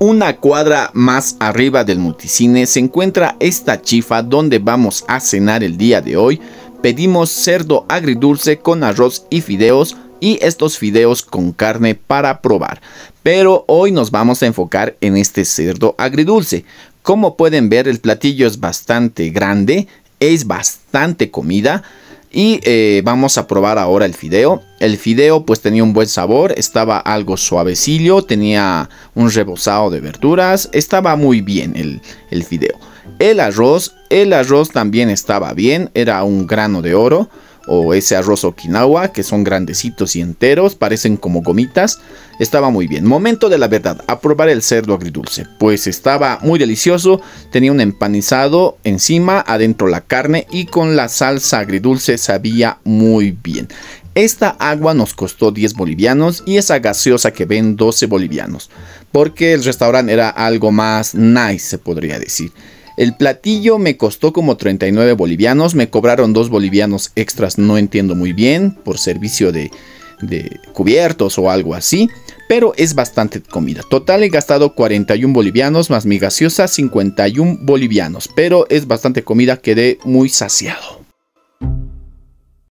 Una cuadra más arriba del multicine se encuentra esta chifa donde vamos a cenar el día de hoy. Pedimos cerdo agridulce con arroz y fideos y estos fideos con carne para probar. Pero hoy nos vamos a enfocar en este cerdo agridulce. Como pueden ver el platillo es bastante grande, es bastante comida. Y eh, vamos a probar ahora el fideo. El fideo pues tenía un buen sabor, estaba algo suavecillo, tenía un rebozado de verduras, estaba muy bien el, el fideo. El arroz, el arroz también estaba bien, era un grano de oro o ese arroz Okinawa, que son grandecitos y enteros, parecen como gomitas. Estaba muy bien. Momento de la verdad, a probar el cerdo agridulce, pues estaba muy delicioso, tenía un empanizado encima, adentro la carne y con la salsa agridulce sabía muy bien. Esta agua nos costó 10 bolivianos y esa gaseosa que ven 12 bolivianos, porque el restaurante era algo más nice, se podría decir. El platillo me costó como 39 bolivianos, me cobraron 2 bolivianos extras, no entiendo muy bien, por servicio de, cubiertos o algo así, pero es bastante comida. Total he gastado 41 bolivianos más mi gaseosa 51 bolivianos, pero es bastante comida, quedé muy saciado.